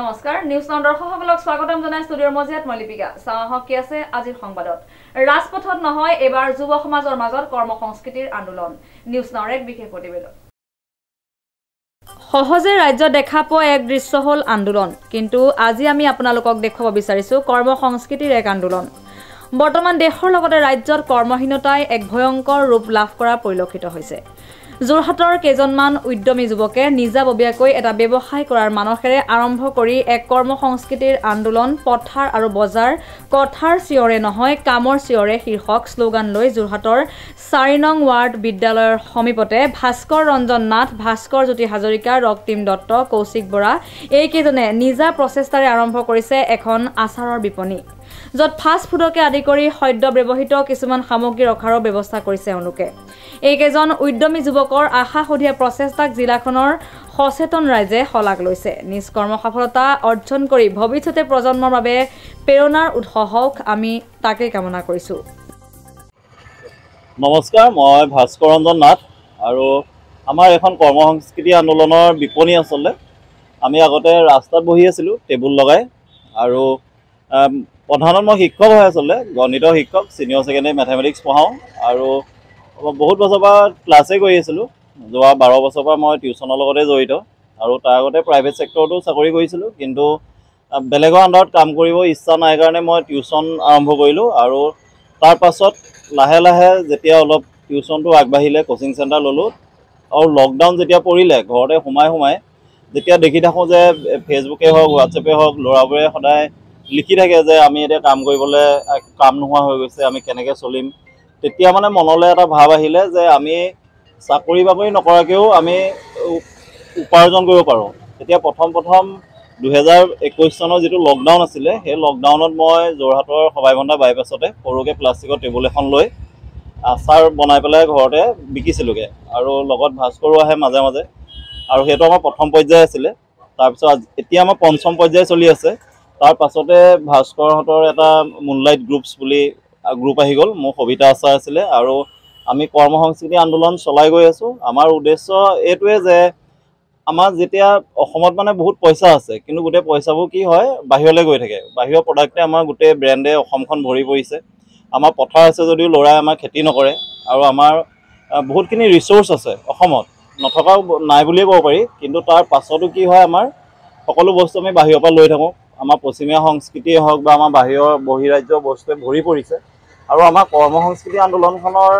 নমস্কাৰ news now দৰ্শকসকলক স্বাগতম জনাই ষ্টুডিঅ'ৰ মজিয়াত মই লিপিকা চাওঁ আহক কি আছে আজিৰ সংবাদত ৰাজপথত নহয় এইবাৰ যুৱ সমাজৰ মাজত কৰ্ম সংস্কৃতিৰ আন্দোলন নিউজ নাওৰ এক বিশেষ প্ৰতিবেদন সহজে ৰাজ্যত দেখা পোৱা এক দৃশ্য হ'ল আন্দোলন কিন্তু আজি আমি আপোনালোকক দেখুৱাব বিচাৰিছোঁ কৰ্ম সংস্কৃতিৰ এক আন্দোলন বৰ্তমান দেশৰ লগতে ৰাজ্যত কৰ্মহীনতাই এক ভয়ংকৰ ৰূপ লাভ কৰা পৰিলক্ষিত হৈছে যোৰহাটৰ কেইজনমান উদ্যমী যুৱকে নিজাববীয়াকৈ এটা ব্যৱসায় কৰাৰ মানসেৰে আৰম্ভ কৰি এক কৰ্ম সংস্কৃতিৰ আন্দোলন পথাৰ আৰু বজাৰ কথাৰ চিঞৰে নহয় কামৰ চিঞৰে শীৰ্ষক শ্লোগান লৈ যোৰহাটৰ চাৰি নং ৱাৰ্ড বিদ্যালয়ৰ সমীপতে ভাস্কৰ ৰঞ্জন নাথ ভাস্কৰ জ্যোতি হাজৰিকা ৰক্তিম দত্ত কৌশিক বৰা এইকেইজনে নিজা প্ৰচেষ্টাৰে আৰম্ভ কৰিছে এখন আচাৰৰ বিপণী য'ত ফাষ্ট ফুডকে আদি কৰি সদ্য ব্যৱহৃত কিছুমান সামগ্ৰী ৰখাৰো ব্যৱস্থা কৰিছে এওঁলোকে এইকেইজন উদ্যমী যুৱকৰ আশাসধীয়া প্ৰচেষ্টাক জিলাখনৰ সচেতন ৰাইজে শলাগ লৈছে নিজ কৰ্ম সফলতা অৰ্জন কৰি ভৱিষ্যতে প্ৰজন্মৰ বাবে প্ৰেৰণাৰ উৎস হওক আমি তাকেই কামনা কৰিছোঁ নমস্কাৰ মই ভাস্কৰ ৰঞ্জন নাথ আৰু আমাৰ এখন কৰ্ম সংস্কৃতি আন্দোলনৰ বিপণী আচলতে আমি আগতে ৰাস্তাত বহি আছিলোঁ টেবুল লগাই আৰু প্ৰধানত মই শিক্ষক হয় আচলতে গণিতৰ শিক্ষক চিনিয়ৰ ছেকেণ্ডেৰী মেথামেটিক্স পঢ়াওঁ আৰু বহুত বছৰৰ পৰা ক্লাছেই কৰি আছিলোঁ যোৱা বাৰ বছৰৰ পৰা মই টিউশ্যনৰ লগতে জড়িত আৰু তাৰ আগতে প্ৰাইভেট ছেক্টৰতো চাকৰি কৰিছিলোঁ কিন্তু বেলেগৰ আণ্ডাৰত কাম কৰিব ইচ্ছা নাই কাৰণে মই টিউশ্যন আৰম্ভ কৰিলোঁ আৰু তাৰ পাছত লাহে লাহে যেতিয়া অলপ টিউশ্যনটো আগবাঢ়িলে কচিং চেণ্টাৰ ল'লোঁ আৰু লকডাউন যেতিয়া পৰিলে ঘৰতে সোমাই সোমাই যেতিয়া দেখি থাকোঁ যে ফেচবুকেই হওক হোৱাটছএপেই হওক ল'ৰাবোৰে সদায় লিখি থাকে যে আমি এতিয়া কাম কৰিবলৈ কাম নোহোৱা হৈ গৈছে আমি কেনেকৈ চলিম তেতিয়া মানে মনলৈ এটা ভাৱ আহিলে যে আমি চাকৰি বাকৰি নকৰাকৈও আমি উপাৰ্জন কৰিব পাৰোঁ তেতিয়া প্ৰথম প্ৰথম দুহেজাৰ একৈছ চনৰ যিটো লকডাউন আছিলে সেই লকডাউনত মই যোৰহাটৰ সবাইভণ্ডা বাইপাছতে সৰুকৈ প্লাষ্টিকৰ টেবুল এখন লৈ আচাৰ বনাই পেলাই ঘৰতে বিকিছিলোঁগৈ আৰু লগত ভাস্কৰো আহে মাজে মাজে আৰু সেইটো আমাৰ প্ৰথম পৰ্যায় আছিলে তাৰপিছত এতিয়া আমাৰ পঞ্চম পৰ্যায় চলি আছে তাৰ পাছতে ভাস্কৰহঁতৰ এটা মুনলাইট গ্ৰুপছ বুলি গ্ৰুপ আহি গ'ল মোৰ সবিতা আচাৰ আছিলে আৰু আমি কৰ্ম সংস্কৃতি আন্দোলন চলাই গৈ আছোঁ আমাৰ উদ্দেশ্য এইটোৱে যে আমাৰ যেতিয়া অসমত মানে বহুত পইচা আছে কিন্তু গোটেই পইচাবোৰ কি হয় বাহিৰলৈ গৈ থাকে বাহিৰৰ প্ৰডাক্টে আমাৰ গোটেই ব্ৰেণ্ডে অসমখন ভৰি পৰিছে আমাৰ পথাৰ আছে যদিও ল'ৰাই আমাৰ খেতি নকৰে আৰু আমাৰ বহুতখিনি ৰিচোৰ্চ আছে অসমত নথকাও নাই বুলিয়ে ক'ব পাৰি কিন্তু তাৰ পাছতো কি হয় আমাৰ সকলো বস্তু আমি বাহিৰৰ পৰা লৈ থাকোঁ আমাৰ পশ্চিমীয়া সংস্কৃতিয়ে হওক বা আমাৰ বাহিৰৰ বহিৰাজ্য বস্তুৱে ভৰি পৰিছে আৰু আমাৰ কৰ্ম সংস্কৃতি আন্দোলনখনৰ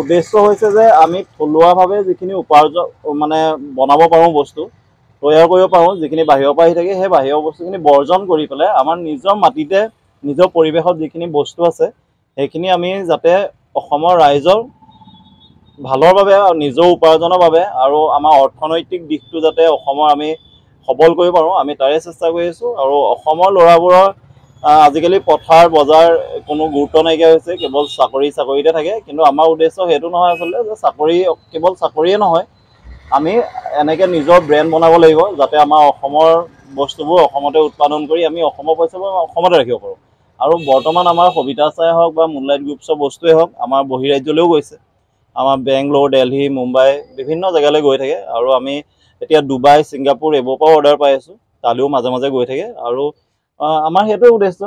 উদ্দেশ্য হৈছে যে আমি থলুৱাভাৱে যিখিনি উপাৰ্জন মানে বনাব পাৰোঁ বস্তু তৈয়াৰ কৰিব পাৰোঁ যিখিনি বাহিৰৰ পৰা আহি থাকে সেই বাহিৰৰ বস্তুখিনি বৰ্জন কৰি পেলাই আমাৰ নিজৰ মাটিতে নিজৰ পৰিৱেশত যিখিনি বস্তু আছে সেইখিনি আমি যাতে অসমৰ ৰাইজৰ ভালৰ বাবে নিজৰ উপাৰ্জনৰ বাবে আৰু আমাৰ অৰ্থনৈতিক দিশটো যাতে অসমৰ আমি সবল কৰিব পাৰোঁ আমি তাৰে চেষ্টা কৰি আছোঁ আৰু অসমৰ ল'ৰাবোৰৰ আজিকালি পথাৰ বজাৰ কোনো গুৰুত্ব নাইকিয়া হৈছে কেৱল চাকৰি চাকৰিতে থাকে কিন্তু আমাৰ উদ্দেশ্য সেইটো নহয় আচলতে যে চাকৰি কেৱল চাকৰিয়ে নহয় আমি এনেকৈ নিজৰ ব্ৰেণ্ড বনাব লাগিব যাতে আমাৰ অসমৰ বস্তুবোৰ অসমতে উৎপাদন কৰি আমি অসমৰ পইচাবোৰ অসমতে ৰাখিব পাৰোঁ আৰু বৰ্তমান আমাৰ সবিতা চাই হওক বা মুনলাইট গ্ৰুপছৰ বস্তুৱেই হওক আমাৰ বহিৰাজ্যলৈও গৈছে আমাৰ বেংগলোৰ দেলহি মুম্বাই বিভিন্ন জেগালৈ গৈ থাকে আৰু আমি এতিয়া ডুবাই ছিংগাপুৰ এইবোৰ পৰাও অৰ্ডাৰ পাই আছোঁ তালৈও মাজে মাজে গৈ থাকে আৰু আমাৰ সেইটোৱে উদ্দেশ্য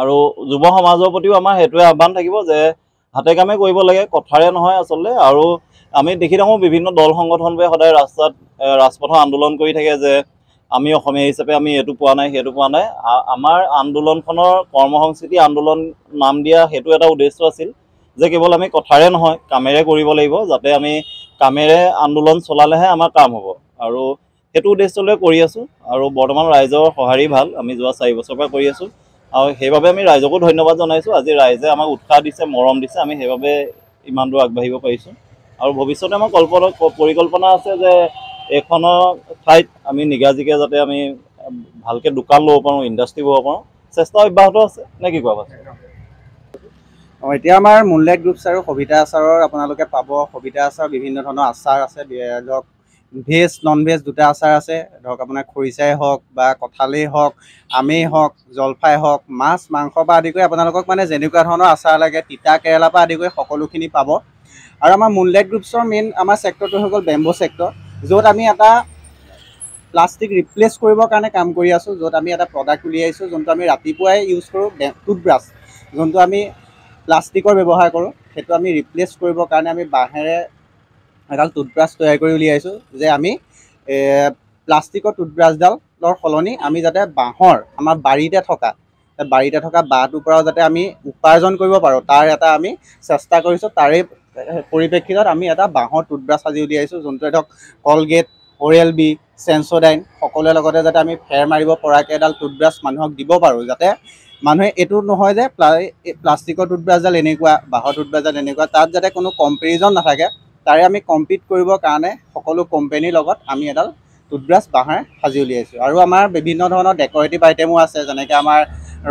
আৰু যুৱ সমাজৰ প্ৰতিও আমাৰ সেইটোৱে আহ্বান থাকিব যে হাতে কামে কৰিব লাগে কথাৰে নহয় আচলতে আৰু আমি দেখি থাকোঁ বিভিন্ন দল সংগঠনবোৰে সদায় ৰাস্তাত ৰাজপথৰ আন্দোলন কৰি থাকে যে আমি অসমীয়া হিচাপে আমি এইটো পোৱা নাই সেইটো পোৱা নাই আমাৰ আন্দোলনখনৰ কৰ্ম সংস্কৃতি আন্দোলন নাম দিয়া সেইটো এটা উদ্দেশ্য আছিল যে কেৱল আমি কথাৰে নহয় কামেৰে কৰিব লাগিব যাতে আমি কামেৰে আন্দোলন চলালেহে আমাৰ কাম হ'ব আৰু সেইটো উদ্দেশ্যলৈ কৰি আছোঁ আৰু বৰ্তমান ৰাইজৰ সঁহাৰি ভাল আমি যোৱা চাৰি বছৰৰ পৰা কৰি আছোঁ আৰু সেইবাবে আমি ৰাইজকো ধন্যবাদ জনাইছোঁ আজি ৰাইজে আমাক উৎসাহ দিছে মৰম দিছে আমি সেইবাবে ইমান দূৰ আগবাঢ়িব পাৰিছোঁ আৰু ভৱিষ্যতে আমাৰ কল্পনা পৰিকল্পনা আছে যে এইখনৰ ঠাইত আমি নিগাজিকে যাতে আমি ভালকৈ দোকান ল'ব পাৰোঁ ইণ্ডাষ্ট্ৰি ল'ব পাৰোঁ চেষ্টা অব্যাহত আছে নে কি কোৱা পাছত অঁ এতিয়া আমাৰ মূল্যায় গ্ৰুপছ আৰু সবিতা আচাৰৰ আপোনালোকে পাব সবিতা আচাৰ বিভিন্ন ধৰণৰ আচাৰ আছে ধৰক ভেজ নন ভেজ দুটা আচাৰ আছে ধৰক আপোনাৰ খৰিচাই হওক বা কঁঠালেই হওক আমেই হওক জলফাই হওক মাছ মাংসৰ পৰা আদি কৰি আপোনালোকক মানে যেনেকুৱা ধৰণৰ আচাৰ লাগে তিতা কেৰেলাৰ পৰা আদি কৰি সকলোখিনি পাব আৰু আমাৰ মূল্যায় গ্ৰুপছৰ মেইন আমাৰ চেক্টৰটো হৈ গ'ল বেম্বো চেক্টৰ য'ত আমি এটা প্লাষ্টিক ৰিপ্লেচ কৰিবৰ কাৰণে কাম কৰি আছোঁ য'ত আমি এটা প্ৰডাক্ট উলিয়াইছোঁ যোনটো আমি ৰাতিপুৱাই ইউজ কৰোঁ টুথব্ৰাছ যোনটো আমি প্লাষ্টিকৰ ব্যৱহাৰ কৰোঁ সেইটো আমি ৰিপ্লেচ কৰিবৰ কাৰণে আমি বাঁহেৰে এডাল টুথব্ৰাছ তৈয়াৰ কৰি উলিয়াইছোঁ যে আমি প্লাষ্টিকৰ টুথব্ৰাছডালৰ সলনি আমি যাতে বাঁহৰ আমাৰ বাৰীতে থকা বাৰীতে থকা বাঁহটোৰ পৰাও যাতে আমি উপাৰ্জন কৰিব পাৰোঁ তাৰ এটা আমি চেষ্টা কৰিছোঁ তাৰে পৰিপ্ৰেক্ষিতত আমি এটা বাঁহৰ টুথব্ৰাছ সাজি উলিয়াইছোঁ যোনটো ধৰক কলগেট অৰিয়েল বি চেঞ্চডাইন সকলোৰে লগতে যাতে আমি ফেৰ মাৰিব পৰাকৈ এডাল টুথব্ৰাছ মানুহক দিব পাৰোঁ যাতে মানুহে এইটো নহয় যে প্লাষ্টিকৰ টুথব্ৰাছডাল এনেকুৱা বাঁহৰ টুথব্ৰাছডাল এনেকুৱা তাত যাতে কোনো কম্পেৰিজন নাথাকে তাৰে আমি কম্পিট কৰিবৰ কাৰণে সকলো কোম্পেনীৰ লগত আমি এডাল টুথব্ৰাছ বাঁহেৰে সাজি উলিয়াইছোঁ আৰু আমাৰ বিভিন্ন ধৰণৰ ডেকৰেটিভ আইটেমো আছে যেনেকৈ আমাৰ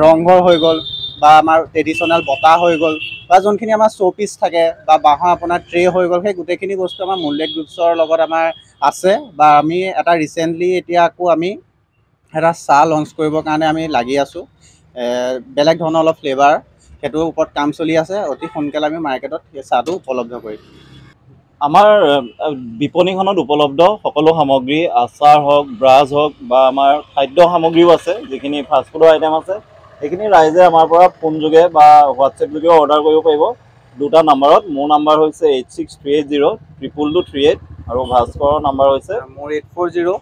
ৰংঘৰ হৈ গ'ল বা আমাৰ ট্ৰেডিশ্যনেল বতাহ হৈ গ'ল বা যোনখিনি আমাৰ শ্ব' পিচ থাকে বা বাঁহৰ আপোনাৰ ট্ৰে হৈ গ'ল সেই গোটেইখিনি বস্তু আমাৰ মুল্লেট গ্ৰুপছৰ লগত আমাৰ আছে বা আমি এটা ৰিচেণ্টলি এতিয়া আকৌ আমি এটা চাহ লঞ্চ কৰিবৰ কাৰণে আমি লাগি আছোঁ বেলেগ ধৰণৰ অলপ ফ্লেভাৰ সেইটোৰ ওপৰত কাম চলি আছে অতি সোনকালে আমি মাৰ্কেটত সেই চাহটো উপলব্ধ কৰিম আমাৰ বিপণীখনত উপলব্ধ সকলো সামগ্ৰী আচাৰ হওক ব্ৰাছ হওক বা আমাৰ খাদ্য সামগ্ৰীও আছে যিখিনি ফাষ্টফুডৰ আইটেম আছে সেইখিনি ৰাইজে আমাৰ পৰা ফোন যোগে বা হোৱাটছএপ যোগেও অৰ্ডাৰ কৰিব পাৰিব দুটা নাম্বাৰত মোৰ নাম্বাৰ হৈছে eight six three eight zero' triple two three eight আৰু ভাস্কৰ নাম্বাৰ হৈছে মোৰ eight four zero'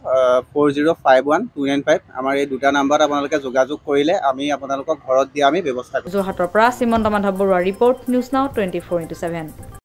four zero' five one two nine five আমাৰ এই দুটা নাম্বাৰত আপোনালোকে যোগাযোগ কৰিলে আমি আপোনালোকক ঘৰত দিয়া আমি ব্যৱস্থা কৰোঁ যোৰহাটৰ পৰা শ্ৰীমন্ত মাধৱ বৰুৱাৰ report news now twenty four into seven